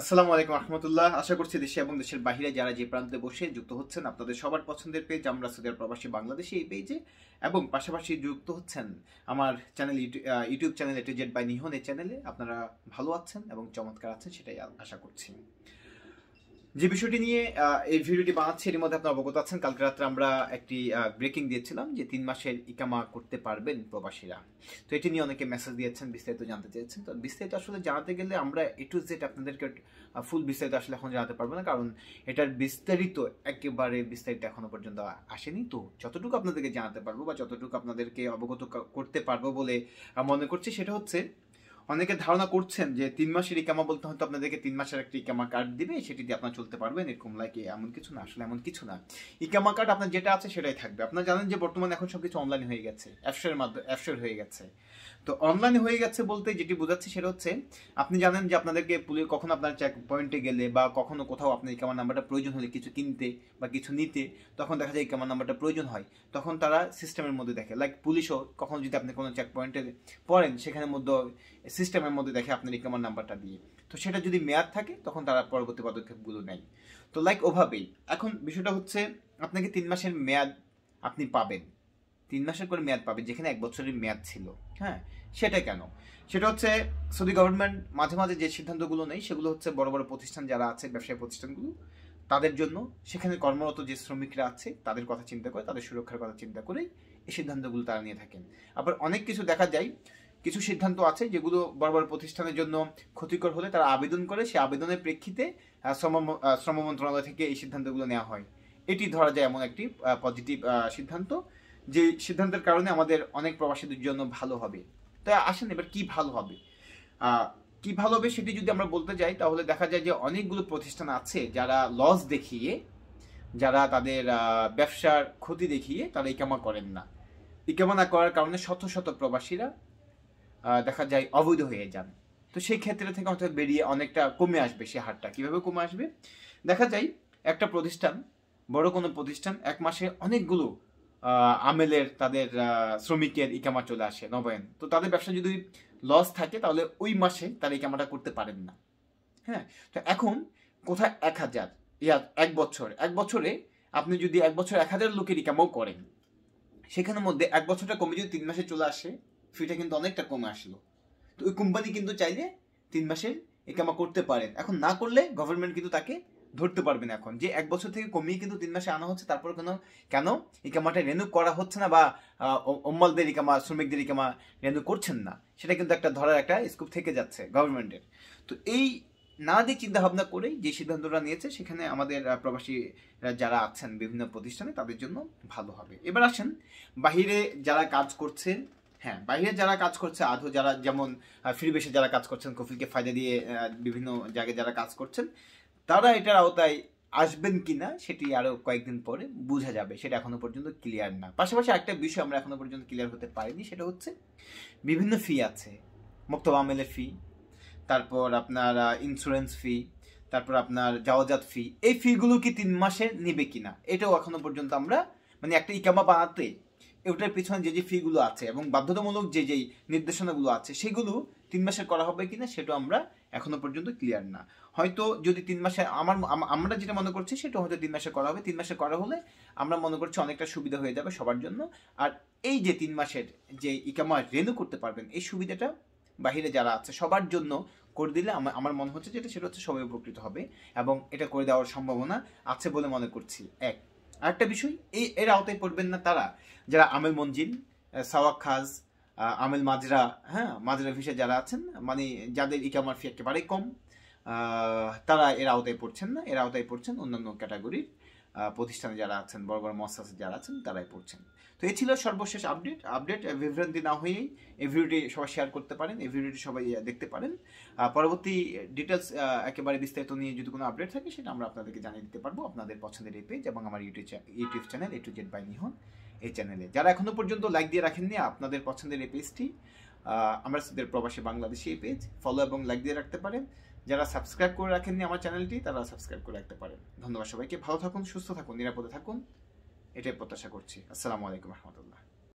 আসসালামু আলাইকুম রহমতুল্লাহ আশা করছি দেশে এবং দেশের বাহিরে যারা যে প্রান্তে বসে যুক্ত হচ্ছেন আপনাদের সবার পছন্দের পেজ আমরা সুদের প্রবাসী বাংলাদেশে এই পেজে এবং পাশাপাশি যুক্ত হচ্ছেন আমার channel YouTube channel A to Z by নিহনের চ্যানেলে আপনারা ভালো আছেন এবং চমৎকার আছেন সেটাই আশা করছি যে বিষয়টি নিয়ে এই ভিডিওটি বানাচ্ছি এর মধ্যে আপনারা অবগত আছেন কালকে রাত্রে আমরা একটি ব্রেকিং দিয়েছিলাম যে তিন মাসের ইকামা করতে পারবেন প্রবাসীরা তো এটি নিয়ে অনেকে মেসেজ দিয়েছেন বিস্তারিত জানতে চেয়েছেন তো বিস্তারিত আসলে জানাতে গেলে আমরা এ টু জেড আপনাদেরকে ফুল বিস্তারিত আসলে এখন জানাতে পারবো না কারণ এটার বিস্তারিত একেবারে বিস্তারিত এখনো পর্যন্ত আসেনি তো যতটুকু আপনাদেরকে জানাতে পারবো বা যতটুকু আপনাদেরকে অবগত করতে পারবো বলে মনে করছি সেটা হচ্ছে অনেকে ধারণা করছেন যে তিন মাসের ইকামা বলতে হয়তো আপনাদেরকে তিন মাসের একটা ইকামা কার্ড দিবে সেটি দিয়ে আপনার চলতে পারবেন এরকম লাগে এমন কিছু না আসলে এমন কিছু না ইকামা কার্ড আপনার যেটা আছে সেটাই থাকবে আপনারা জানেন যে বর্তমানে এখন সব কিছু অনলাইন হয়ে গেছে অ্যাপসের মাধ্যমে অ্যাপসের হয়ে গেছে তো অনলাইন হয়ে গেছে বলতে যেটি বোঝাচ্ছে সেটা হচ্ছে আপনি জানেন যে আপনাদেরকে পুলিশ কখনো আপনার চেক পয়েন্টে গেলে বা কখনো কোথাও আপনার ইকামা নাম্বারটা প্রয়োজন হলে কিছু কিনতে বা কিছু নিতে তখন দেখা যায় ইকামা নাম্বারটা প্রয়োজন হয় তখন তারা সিস্টেমের মধ্যে দেখে লাইক পুলিশও কখনো যদি আপনি কোনো চেক পয়েন্টে পড়েন সেখানে মধ্যে সিস্টেমের মধ্যে দেখে আপনার ইকামার নাম্বারটা দিয়ে তো সেটা যদি মেয়াদ থাকে তখন তারা পরবর্তী পদক্ষেপগুলো নেয় তো লাইক ওভাবেই এখন বিষয়টা হচ্ছে আপনাকে তিন মাসের মেয়াদ আপনি পাবেন তিন মাসের করে মেয়াদ পাবে যেখানে এক বছরের মেয়াদ ছিল হ্যাঁ সেটা কেন সেটা হচ্ছে সৌদি গভর্নমেন্ট মাঝে মাঝে যে সিদ্ধান্তগুলো নেই সেগুলো হচ্ছে বড় বড় প্রতিষ্ঠান যারা আছে ব্যবসায়ী প্রতিষ্ঠানগুলো তাদের জন্য সেখানে কর্মরত যে শ্রমিকরা আছে তাদের কথা চিন্তা করে তাদের সুরক্ষার কথা চিন্তা করেই এই সিদ্ধান্তগুলো তারা নিয়ে থাকেন আবার অনেক কিছু দেখা যায় কিছু সিদ্ধান্ত আছে যেগুলো বড় প্রতিষ্ঠানের জন্য ক্ষতিকর হলে তারা আবেদন করে সেই আবেদনের প্রেক্ষিতে শ্রম শ্রম মন্ত্রণালয় থেকে এই সিদ্ধান্তগুলো নেওয়া হয় এটি ধরা যায় এমন একটি পজিটিভ সিদ্ধান্ত যে সিদ্ধান্তের কারণে আমাদের অনেক প্রবাসীদের জন্য ভালো হবে তাই আসেন এবার কি ভালো হবে কি ভালো হবে সেটি যদি আমরা বলতে যাই তাহলে দেখা যায় যে অনেকগুলো প্রতিষ্ঠান আছে যারা লস দেখিয়ে যারা তাদের ব্যবসার ক্ষতি দেখিয়ে তারা ইকামা করেন না ইকামা না করার কারণে শত শত প্রবাসীরা দেখা যায় অবৈধ হয়ে যান তো সেই ক্ষেত্রে থেকে অর্থাৎ বেরিয়ে অনেকটা কমে আসবে সে হারটা কীভাবে কমে আসবে দেখা যায় একটা প্রতিষ্ঠান বড় কোনো প্রতিষ্ঠান এক মাসে অনেকগুলো আমেলের তাদের শ্রমিকের ইকামা চলে আসে নবায়ন তো তাদের ব্যবসা যদি লস থাকে তাহলে ওই মাসে তারা ইকামাটা করতে পারেন না হ্যাঁ তো এখন কোথায় এক হাজার ইয়া এক বছর এক বছরে আপনি যদি এক বছর এক হাজার লোকের ইকামাও করেন সেখানের মধ্যে এক বছরটা কমে যদি তিন মাসে চলে আসে ফিটা কিন্তু অনেকটা কমে আসলো তো ওই কোম্পানি কিন্তু চাইলে তিন মাসের একামা করতে পারেন এখন না করলে গভর্নমেন্ট কিন্তু তাকে ধরতে পারবেন এখন যে এক বছর থেকে কমিয়ে কিন্তু তিন মাসে আনা হচ্ছে তারপর কেন কেন ইকামাটা রেনু করা হচ্ছে না বা অম্বলদের ইকামা শ্রমিকদের ইকামা রেনু করছেন না সেটা কিন্তু একটা ধরার একটা স্কোপ থেকে যাচ্ছে গভর্নমেন্টের তো এই না দিয়ে চিন্তাভাবনা করে যে সিদ্ধান্তটা নিয়েছে সেখানে আমাদের প্রবাসী যারা আছেন বিভিন্ন প্রতিষ্ঠানে তাদের জন্য ভালো হবে এবার আসেন বাহিরে যারা কাজ করছেন হ্যাঁ বাইরে যারা কাজ করছে আধো যারা যেমন ফ্রিবেশে যারা কাজ করছেন কফিলকে ফায়দা দিয়ে বিভিন্ন জায়গায় যারা কাজ করছেন তারা এটার আওতায় আসবেন কি না সেটি আরও কয়েকদিন পরে বোঝা যাবে সেটা এখনও পর্যন্ত ক্লিয়ার না পাশাপাশি একটা বিষয় আমরা এখনও পর্যন্ত ক্লিয়ার হতে পারিনি সেটা হচ্ছে বিভিন্ন ফি আছে মুক্ত আমেলের ফি তারপর আপনার ইন্স্যুরেন্স ফি তারপর আপনার যাওয়াজাত ফি এই ফিগুলো কি তিন মাসে নেবে কিনা এটাও এখনো পর্যন্ত আমরা মানে একটা ইকামা বানাতে ওটার পিছনে যে যে ফিগুলো আছে এবং বাধ্যতামূলক যে যেই নির্দেশনাগুলো আছে সেগুলো তিন মাসের করা হবে কিনা সেটা আমরা এখনো পর্যন্ত ক্লিয়ার না হয়তো যদি তিন মাসে আমার আমরা যেটা মনে করছি সেটা হয়তো তিন মাসে করা হবে তিন মাসে করা হলে আমরা মনে করছি অনেকটা সুবিধা হয়ে যাবে সবার জন্য আর এই যে তিন মাসের যে ইকামার রেনু করতে পারবেন এই সুবিধাটা বাহিরে যারা আছে সবার জন্য করে দিলে আমার আমার মনে হচ্ছে যেটা সেটা হচ্ছে সবাই উপকৃত হবে এবং এটা করে দেওয়ার সম্ভাবনা আছে বলে মনে করছি এক আরেকটা বিষয় এই এর আওতায় পড়বেন না তারা যারা আমেল মঞ্জিল সাওয়াক খাজ আমেল মাজরা হ্যাঁ মাজরা ভিসা যারা আছেন মানে যাদের ইকামার ফি একেবারেই কম তারা এর আওতায় পড়ছেন না এর আওতায় পড়ছেন অন্যান্য ক্যাটাগরির প্রতিষ্ঠানে যারা আছেন বড় বড় মসাসে যারা আছেন তারাই পড়ছেন তো এই ছিল সর্বশেষ আপডেট আপডেট বিভ্রান্তি না হয়েই এই ভিডিওটি সবাই শেয়ার করতে পারেন এই ভিডিওটি সবাই দেখতে পারেন পরবর্তী ডিটেলস একেবারে বিস্তারিত নিয়ে যদি কোনো আপডেট থাকে সেটা আমরা আপনাদেরকে জানিয়ে দিতে পারবো আপনাদের পছন্দের এই পেজ এবং আমার YouTube YouTube channel A to Z by Nihan এই চ্যানেলে যারা এখনও পর্যন্ত লাইক দিয়ে রাখেননি আপনাদের পছন্দের এই পেজটি আমরা সিদের প্রবাসী বাংলাদেশি এই পেজ ফলো এবং লাইক দিয়ে রাখতে পারেন যারা সাবস্ক্রাইব করে রাখেননি আমার চ্যানেলটি তারা সাবস্ক্রাইব করে রাখতে পারেন ধন্যবাদ সবাইকে ভালো থাকুন সুস্থ থাকুন নিরাপদে থাকুন এটাই প্রত্যাশা করছি আসসালামু আলাইকুম রহমতুল্লাহ